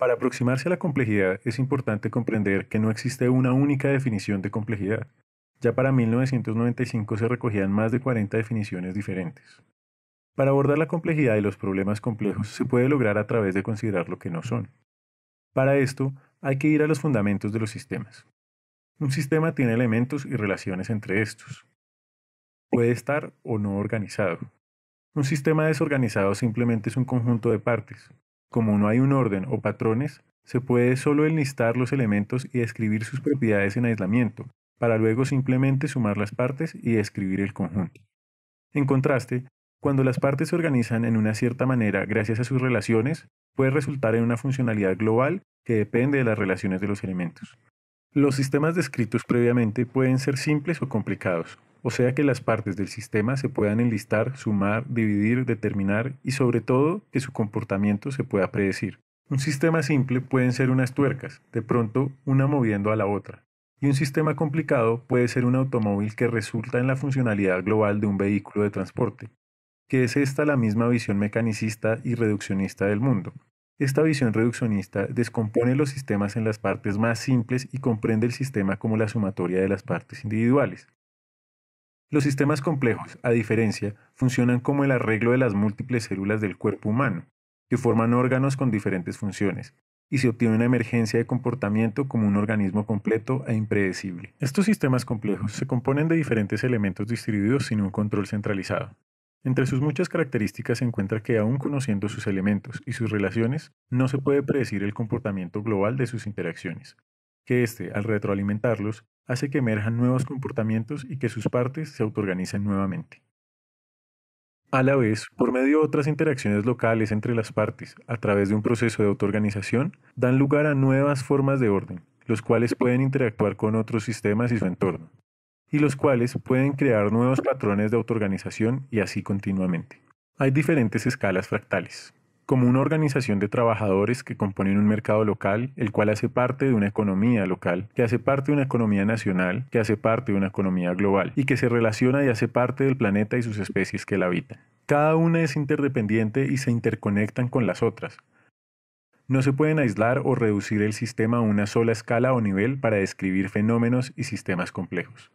Para aproximarse a la complejidad es importante comprender que no existe una única definición de complejidad. Ya para 1995 se recogían más de 40 definiciones diferentes. Para abordar la complejidad de los problemas complejos se puede lograr a través de considerar lo que no son. Para esto hay que ir a los fundamentos de los sistemas. Un sistema tiene elementos y relaciones entre estos. Puede estar o no organizado. Un sistema desorganizado simplemente es un conjunto de partes, como no hay un orden o patrones, se puede solo enlistar los elementos y escribir sus propiedades en aislamiento, para luego simplemente sumar las partes y escribir el conjunto. En contraste, cuando las partes se organizan en una cierta manera gracias a sus relaciones, puede resultar en una funcionalidad global que depende de las relaciones de los elementos. Los sistemas descritos previamente pueden ser simples o complicados, o sea que las partes del sistema se puedan enlistar, sumar, dividir, determinar y sobre todo que su comportamiento se pueda predecir. Un sistema simple pueden ser unas tuercas, de pronto una moviendo a la otra. Y un sistema complicado puede ser un automóvil que resulta en la funcionalidad global de un vehículo de transporte, que es esta la misma visión mecanicista y reduccionista del mundo, esta visión reduccionista descompone los sistemas en las partes más simples y comprende el sistema como la sumatoria de las partes individuales. Los sistemas complejos, a diferencia, funcionan como el arreglo de las múltiples células del cuerpo humano, que forman órganos con diferentes funciones, y se obtiene una emergencia de comportamiento como un organismo completo e impredecible. Estos sistemas complejos se componen de diferentes elementos distribuidos sin un control centralizado. Entre sus muchas características se encuentra que aún conociendo sus elementos y sus relaciones, no se puede predecir el comportamiento global de sus interacciones, que éste, al retroalimentarlos, hace que emerjan nuevos comportamientos y que sus partes se autoorganicen nuevamente. A la vez, por medio de otras interacciones locales entre las partes, a través de un proceso de autoorganización, dan lugar a nuevas formas de orden, los cuales pueden interactuar con otros sistemas y su entorno y los cuales pueden crear nuevos patrones de autoorganización y así continuamente. Hay diferentes escalas fractales, como una organización de trabajadores que componen un mercado local, el cual hace parte de una economía local, que hace parte de una economía nacional, que hace parte de una economía global, y que se relaciona y hace parte del planeta y sus especies que la habitan. Cada una es interdependiente y se interconectan con las otras. No se pueden aislar o reducir el sistema a una sola escala o nivel para describir fenómenos y sistemas complejos.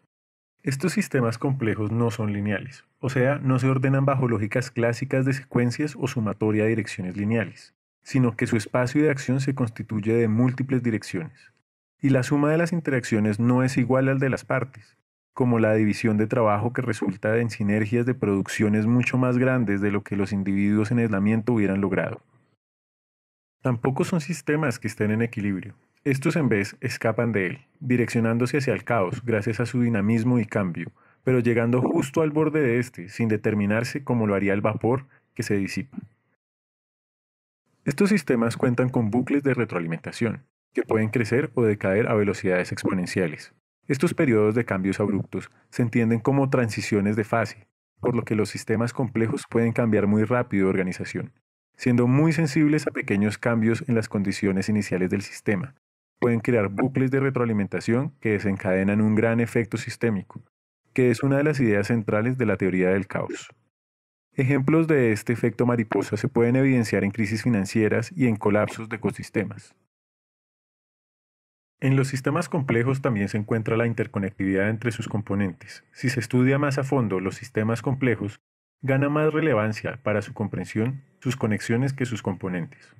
Estos sistemas complejos no son lineales, o sea, no se ordenan bajo lógicas clásicas de secuencias o sumatoria de direcciones lineales, sino que su espacio de acción se constituye de múltiples direcciones. Y la suma de las interacciones no es igual al de las partes, como la división de trabajo que resulta en sinergias de producciones mucho más grandes de lo que los individuos en aislamiento hubieran logrado. Tampoco son sistemas que estén en equilibrio, estos en vez escapan de él, direccionándose hacia el caos gracias a su dinamismo y cambio, pero llegando justo al borde de éste sin determinarse como lo haría el vapor que se disipa. Estos sistemas cuentan con bucles de retroalimentación, que pueden crecer o decaer a velocidades exponenciales. Estos periodos de cambios abruptos se entienden como transiciones de fase, por lo que los sistemas complejos pueden cambiar muy rápido de organización, siendo muy sensibles a pequeños cambios en las condiciones iniciales del sistema, pueden crear bucles de retroalimentación que desencadenan un gran efecto sistémico, que es una de las ideas centrales de la teoría del caos. Ejemplos de este efecto mariposa se pueden evidenciar en crisis financieras y en colapsos de ecosistemas. En los sistemas complejos también se encuentra la interconectividad entre sus componentes. Si se estudia más a fondo los sistemas complejos, gana más relevancia para su comprensión sus conexiones que sus componentes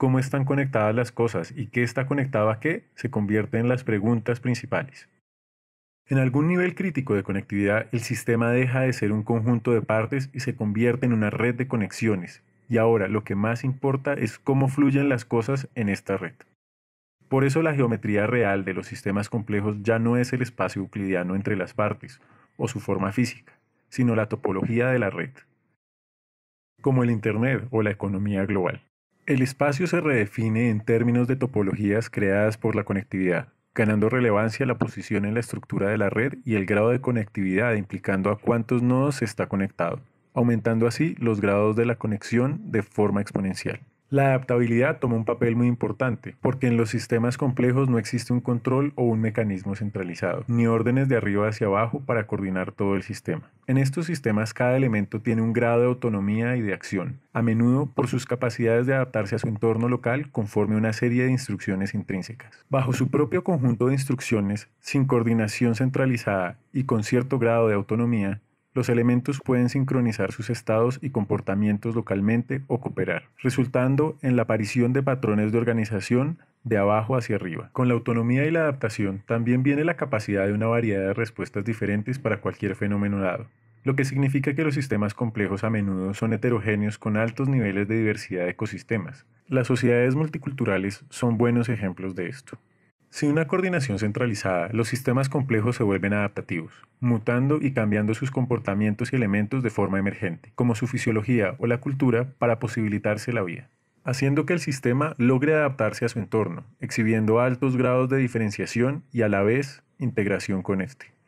cómo están conectadas las cosas y qué está conectado a qué se convierte en las preguntas principales. En algún nivel crítico de conectividad, el sistema deja de ser un conjunto de partes y se convierte en una red de conexiones. Y ahora lo que más importa es cómo fluyen las cosas en esta red. Por eso la geometría real de los sistemas complejos ya no es el espacio euclidiano entre las partes, o su forma física, sino la topología de la red, como el Internet o la economía global. El espacio se redefine en términos de topologías creadas por la conectividad, ganando relevancia la posición en la estructura de la red y el grado de conectividad implicando a cuántos nodos está conectado, aumentando así los grados de la conexión de forma exponencial. La adaptabilidad toma un papel muy importante, porque en los sistemas complejos no existe un control o un mecanismo centralizado, ni órdenes de arriba hacia abajo para coordinar todo el sistema. En estos sistemas cada elemento tiene un grado de autonomía y de acción, a menudo por sus capacidades de adaptarse a su entorno local conforme a una serie de instrucciones intrínsecas. Bajo su propio conjunto de instrucciones, sin coordinación centralizada y con cierto grado de autonomía, los elementos pueden sincronizar sus estados y comportamientos localmente o cooperar, resultando en la aparición de patrones de organización de abajo hacia arriba. Con la autonomía y la adaptación también viene la capacidad de una variedad de respuestas diferentes para cualquier fenómeno dado, lo que significa que los sistemas complejos a menudo son heterogéneos con altos niveles de diversidad de ecosistemas. Las sociedades multiculturales son buenos ejemplos de esto. Sin una coordinación centralizada, los sistemas complejos se vuelven adaptativos, mutando y cambiando sus comportamientos y elementos de forma emergente, como su fisiología o la cultura, para posibilitarse la vida haciendo que el sistema logre adaptarse a su entorno, exhibiendo altos grados de diferenciación y a la vez integración con este.